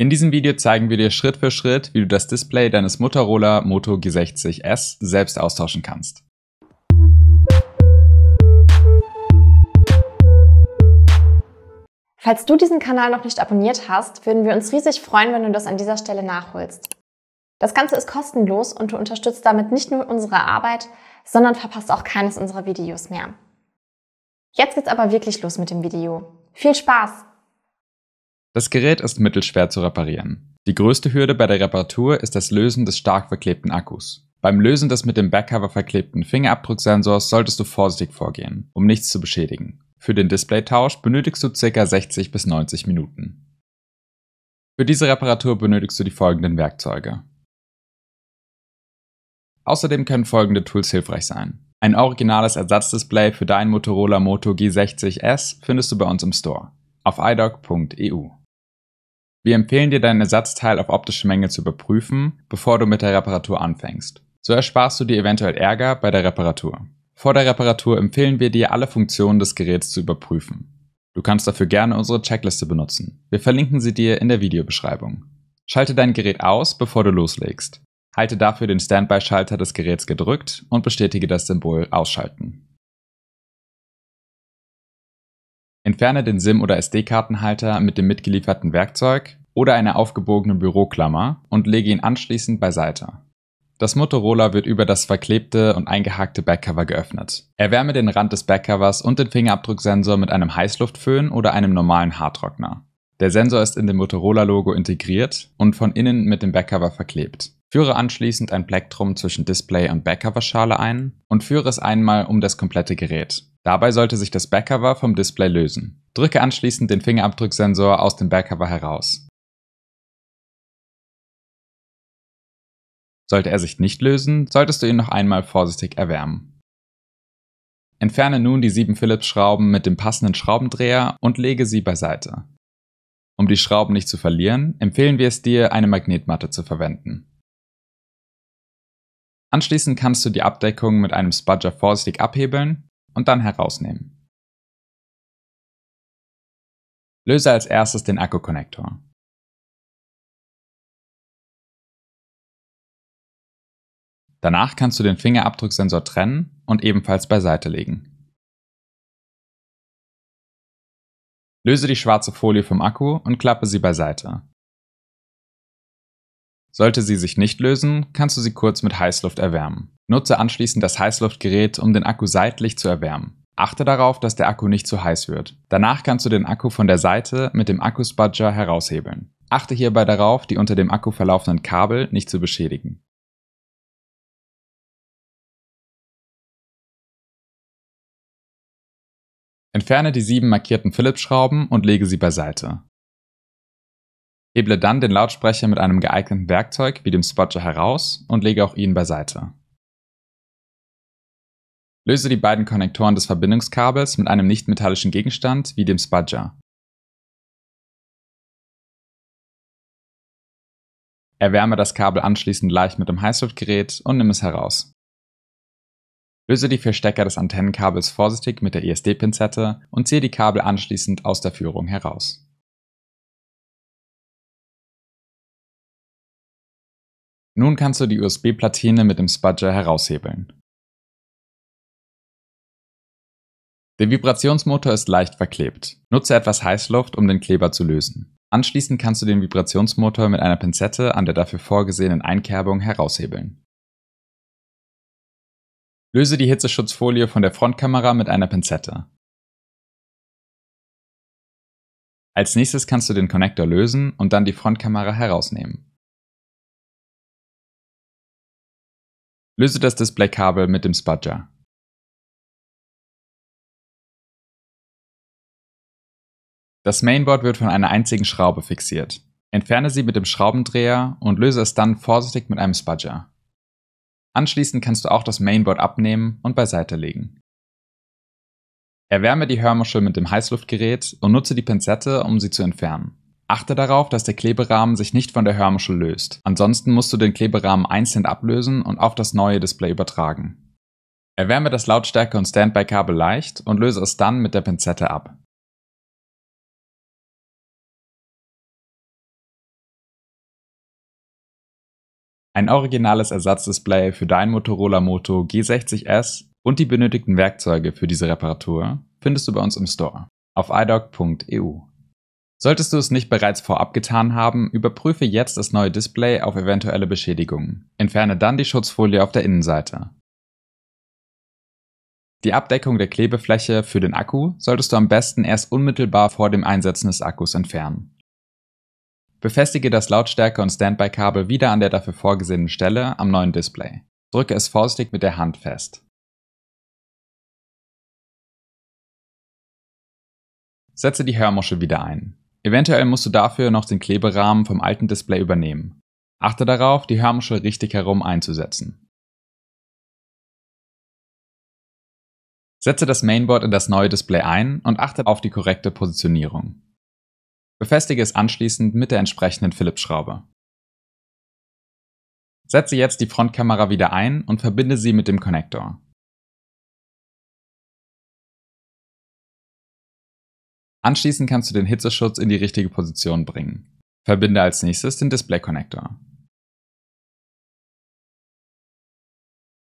In diesem Video zeigen wir dir Schritt für Schritt, wie du das Display deines Motorola Moto G60S selbst austauschen kannst. Falls du diesen Kanal noch nicht abonniert hast, würden wir uns riesig freuen, wenn du das an dieser Stelle nachholst. Das Ganze ist kostenlos und du unterstützt damit nicht nur unsere Arbeit, sondern verpasst auch keines unserer Videos mehr. Jetzt geht's aber wirklich los mit dem Video. Viel Spaß! Das Gerät ist mittelschwer zu reparieren. Die größte Hürde bei der Reparatur ist das Lösen des stark verklebten Akkus. Beim Lösen des mit dem Backcover verklebten Fingerabdrucksensors solltest du vorsichtig vorgehen, um nichts zu beschädigen. Für den Displaytausch benötigst du ca. 60 bis 90 Minuten. Für diese Reparatur benötigst du die folgenden Werkzeuge. Außerdem können folgende Tools hilfreich sein. Ein originales Ersatzdisplay für dein Motorola Moto G60S findest du bei uns im Store auf idoc.eu. Wir empfehlen dir, dein Ersatzteil auf optische Mängel zu überprüfen, bevor du mit der Reparatur anfängst. So ersparst du dir eventuell Ärger bei der Reparatur. Vor der Reparatur empfehlen wir dir, alle Funktionen des Geräts zu überprüfen. Du kannst dafür gerne unsere Checkliste benutzen. Wir verlinken sie dir in der Videobeschreibung. Schalte dein Gerät aus, bevor du loslegst. Halte dafür den Standby-Schalter des Geräts gedrückt und bestätige das Symbol Ausschalten. Entferne den SIM- oder SD-Kartenhalter mit dem mitgelieferten Werkzeug oder eine aufgebogene Büroklammer und lege ihn anschließend beiseite. Das Motorola wird über das verklebte und eingehakte Backcover geöffnet. Erwärme den Rand des Backcovers und den Fingerabdrucksensor mit einem Heißluftföhn oder einem normalen Haartrockner. Der Sensor ist in dem Motorola-Logo integriert und von innen mit dem Backcover verklebt. Führe anschließend ein Plektrum zwischen Display und Backcoverschale ein und führe es einmal um das komplette Gerät. Dabei sollte sich das Backcover vom Display lösen. Drücke anschließend den Fingerabdrucksensor aus dem Backcover heraus. Sollte er sich nicht lösen, solltest du ihn noch einmal vorsichtig erwärmen. Entferne nun die sieben Phillips-Schrauben mit dem passenden Schraubendreher und lege sie beiseite. Um die Schrauben nicht zu verlieren, empfehlen wir es dir, eine Magnetmatte zu verwenden. Anschließend kannst du die Abdeckung mit einem Spudger vorsichtig abhebeln und dann herausnehmen. Löse als erstes den Akku-Konnektor. Danach kannst du den Fingerabdrucksensor trennen und ebenfalls beiseite legen. Löse die schwarze Folie vom Akku und klappe sie beiseite. Sollte sie sich nicht lösen, kannst du sie kurz mit Heißluft erwärmen. Nutze anschließend das Heißluftgerät, um den Akku seitlich zu erwärmen. Achte darauf, dass der Akku nicht zu heiß wird. Danach kannst du den Akku von der Seite mit dem Akkusbudger heraushebeln. Achte hierbei darauf, die unter dem Akku verlaufenden Kabel nicht zu beschädigen. Entferne die sieben markierten Phillips-Schrauben und lege sie beiseite. Heble dann den Lautsprecher mit einem geeigneten Werkzeug wie dem Spotter heraus und lege auch ihn beiseite. Löse die beiden Konnektoren des Verbindungskabels mit einem nichtmetallischen Gegenstand wie dem Spudger. Erwärme das Kabel anschließend leicht mit dem Heißluftgerät und nimm es heraus. Löse die Verstecker des Antennenkabels vorsichtig mit der esd pinzette und ziehe die Kabel anschließend aus der Führung heraus. Nun kannst du die USB-Platine mit dem Spudger heraushebeln. Der Vibrationsmotor ist leicht verklebt. Nutze etwas Heißluft, um den Kleber zu lösen. Anschließend kannst du den Vibrationsmotor mit einer Pinzette an der dafür vorgesehenen Einkerbung heraushebeln. Löse die Hitzeschutzfolie von der Frontkamera mit einer Pinzette. Als nächstes kannst du den Connector lösen und dann die Frontkamera herausnehmen. Löse das Displaykabel mit dem Spudger. Das Mainboard wird von einer einzigen Schraube fixiert. Entferne sie mit dem Schraubendreher und löse es dann vorsichtig mit einem Spudger. Anschließend kannst du auch das Mainboard abnehmen und beiseite legen. Erwärme die Hörmuschel mit dem Heißluftgerät und nutze die Pinzette, um sie zu entfernen. Achte darauf, dass der Kleberahmen sich nicht von der Hörmuschel löst. Ansonsten musst du den Kleberahmen einzeln ablösen und auf das neue Display übertragen. Erwärme das Lautstärke- und Standby-Kabel leicht und löse es dann mit der Pinzette ab. ein originales Ersatzdisplay für dein Motorola Moto G60S und die benötigten Werkzeuge für diese Reparatur findest du bei uns im Store auf idoc.eu. Solltest du es nicht bereits vorab getan haben, überprüfe jetzt das neue Display auf eventuelle Beschädigungen. Entferne dann die Schutzfolie auf der Innenseite. Die Abdeckung der Klebefläche für den Akku solltest du am besten erst unmittelbar vor dem Einsetzen des Akkus entfernen. Befestige das Lautstärke- und Standby-Kabel wieder an der dafür vorgesehenen Stelle am neuen Display. Drücke es vorsichtig mit der Hand fest. Setze die Hörmuschel wieder ein. Eventuell musst du dafür noch den Kleberahmen vom alten Display übernehmen. Achte darauf, die Hörmuschel richtig herum einzusetzen. Setze das Mainboard in das neue Display ein und achte auf die korrekte Positionierung. Befestige es anschließend mit der entsprechenden Phillips-Schraube. Setze jetzt die Frontkamera wieder ein und verbinde sie mit dem Connector. Anschließend kannst du den Hitzeschutz in die richtige Position bringen. Verbinde als nächstes den display connector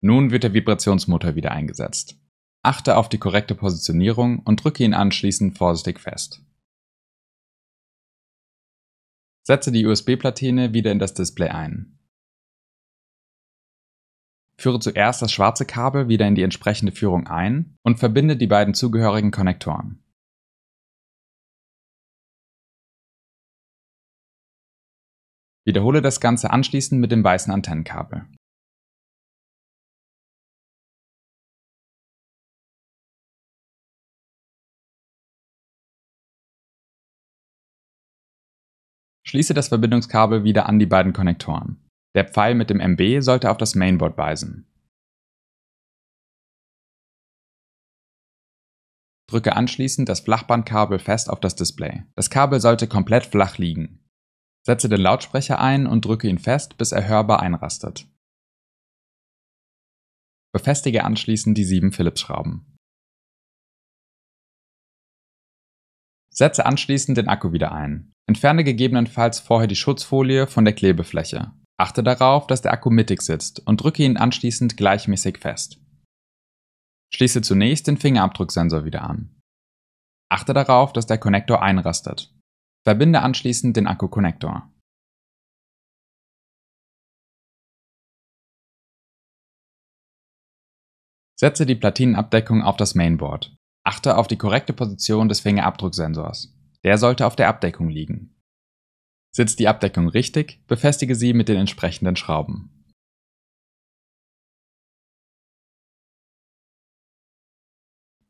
Nun wird der Vibrationsmotor wieder eingesetzt. Achte auf die korrekte Positionierung und drücke ihn anschließend vorsichtig fest. Setze die USB-Platine wieder in das Display ein. Führe zuerst das schwarze Kabel wieder in die entsprechende Führung ein und verbinde die beiden zugehörigen Konnektoren. Wiederhole das Ganze anschließend mit dem weißen Antennenkabel. Schließe das Verbindungskabel wieder an die beiden Konnektoren. Der Pfeil mit dem MB sollte auf das Mainboard weisen. Drücke anschließend das Flachbandkabel fest auf das Display. Das Kabel sollte komplett flach liegen. Setze den Lautsprecher ein und drücke ihn fest, bis er hörbar einrastet. Befestige anschließend die sieben philips schrauben Setze anschließend den Akku wieder ein. Entferne gegebenenfalls vorher die Schutzfolie von der Klebefläche. Achte darauf, dass der Akku mittig sitzt und drücke ihn anschließend gleichmäßig fest. Schließe zunächst den Fingerabdrucksensor wieder an. Achte darauf, dass der Konnektor einrastet. Verbinde anschließend den Akku-Konnektor. Setze die Platinenabdeckung auf das Mainboard. Achte auf die korrekte Position des Fingerabdrucksensors. Der sollte auf der Abdeckung liegen. Sitzt die Abdeckung richtig, befestige sie mit den entsprechenden Schrauben.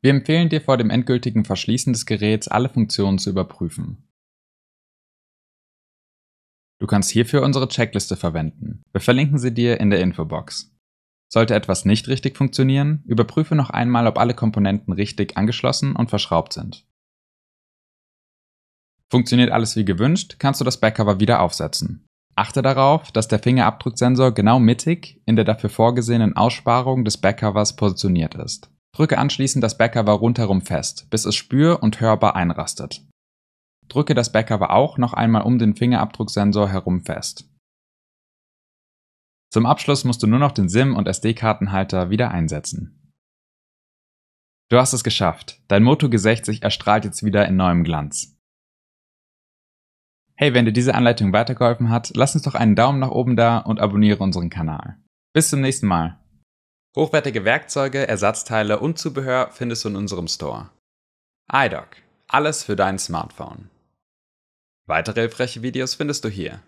Wir empfehlen dir vor dem endgültigen Verschließen des Geräts alle Funktionen zu überprüfen. Du kannst hierfür unsere Checkliste verwenden. Wir verlinken sie dir in der Infobox. Sollte etwas nicht richtig funktionieren, überprüfe noch einmal, ob alle Komponenten richtig angeschlossen und verschraubt sind. Funktioniert alles wie gewünscht, kannst du das Backcover wieder aufsetzen. Achte darauf, dass der Fingerabdrucksensor genau mittig in der dafür vorgesehenen Aussparung des Backcovers positioniert ist. Drücke anschließend das Backcover rundherum fest, bis es spür- und hörbar einrastet. Drücke das Backcover auch noch einmal um den Fingerabdrucksensor herum fest. Zum Abschluss musst du nur noch den SIM- und SD-Kartenhalter wieder einsetzen. Du hast es geschafft. Dein Moto G60 erstrahlt jetzt wieder in neuem Glanz. Hey, wenn dir diese Anleitung weitergeholfen hat, lass uns doch einen Daumen nach oben da und abonniere unseren Kanal. Bis zum nächsten Mal. Hochwertige Werkzeuge, Ersatzteile und Zubehör findest du in unserem Store. iDoc. Alles für dein Smartphone. Weitere hilfreiche Videos findest du hier.